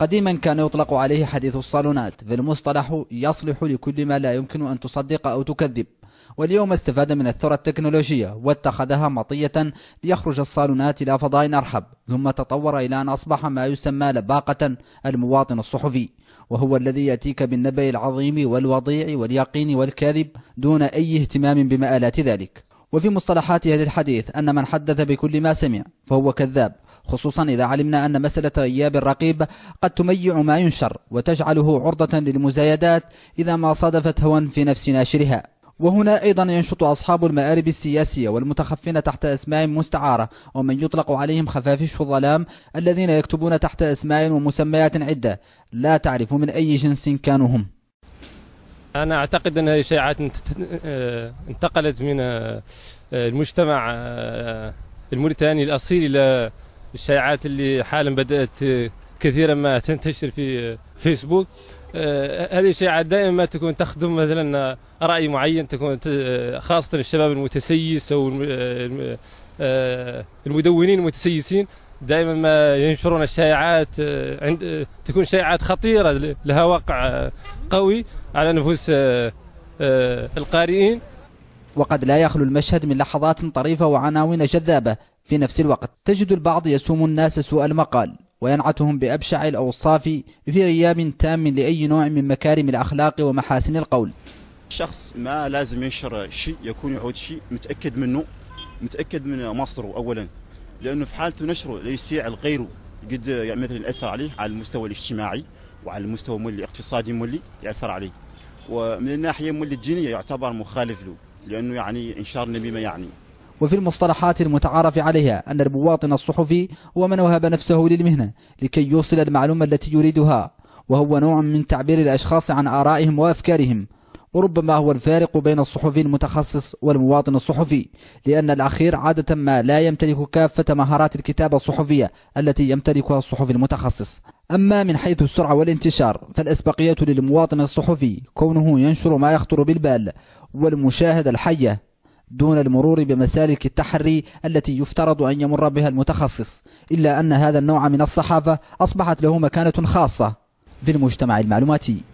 قديما كان يطلق عليه حديث الصالونات فالمصطلح يصلح لكل ما لا يمكن أن تصدق أو تكذب واليوم استفاد من الثورة التكنولوجية واتخذها مطية ليخرج الصالونات إلى فضاء أرحب ثم تطور إلى أن أصبح ما يسمى لباقة المواطن الصحفي وهو الذي يأتيك بالنبأ العظيم والوضيع واليقين والكاذب دون أي اهتمام بمآلات ذلك وفي مصطلحات أهل الحديث أن من حدث بكل ما سمع فهو كذاب خصوصا إذا علمنا أن مسألة غياب الرقيب قد تميع ما ينشر وتجعله عرضة للمزايدات إذا ما صادفت هوا في نفس ناشرها وهنا أيضا ينشط أصحاب المآرب السياسية والمتخفين تحت أسماء مستعارة ومن يطلق عليهم خفافش الظلام الذين يكتبون تحت أسماء ومسميات عدة لا تعرف من أي جنس كانوا هم انا اعتقد هذه الاشاعات آه، انتقلت من آه، آه، المجتمع الموريتاني الاصيل الى الشائعات اللي حالا بدات كثيرا ما تنتشر في فيسبوك هذه الشائعات دائما ما تكون تخدم مثلا راي معين تكون خاصه الشباب المتسيس او المدونين المتسيسين دائما ما ينشرون الشائعات آه، عند آه، تكون شائعات خطيره لها وقع آه، قوي على نفوس القارئين وقد لا يخلو المشهد من لحظات طريفه وعناوين جذابه في نفس الوقت تجد البعض يسوم الناس سوء المقال وينعتهم بأبشع الأوصاف في غياب تام لأي نوع من مكارم الأخلاق ومحاسن القول شخص ما لازم ينشر شيء يكون يعود شيء متأكد منه متأكد من مصدره أولا لأنه في حالته نشره لا الغير لغيره قد يعني مثلا يأثر عليه على المستوى الاجتماعي وعلى المستوى مولي اقتصادي مولي يأثر عليه ومن الناحية مولي الدينية يعتبر مخالف له لأنه يعني إنشار بما يعني وفي المصطلحات المتعارف عليها أن المواطن الصحفي هو من وهب نفسه للمهنة لكي يوصل المعلومة التي يريدها وهو نوع من تعبير الأشخاص عن آرائهم وأفكارهم وربما هو الفارق بين الصحفي المتخصص والمواطن الصحفي لأن الأخير عادة ما لا يمتلك كافة مهارات الكتابة الصحفية التي يمتلكها الصحفي المتخصص أما من حيث السرعة والانتشار فالأسبقية للمواطن الصحفي كونه ينشر ما يخطر بالبال والمشاهدة الحية دون المرور بمسالك التحري التي يفترض أن يمر بها المتخصص إلا أن هذا النوع من الصحافة أصبحت له مكانة خاصة في المجتمع المعلوماتي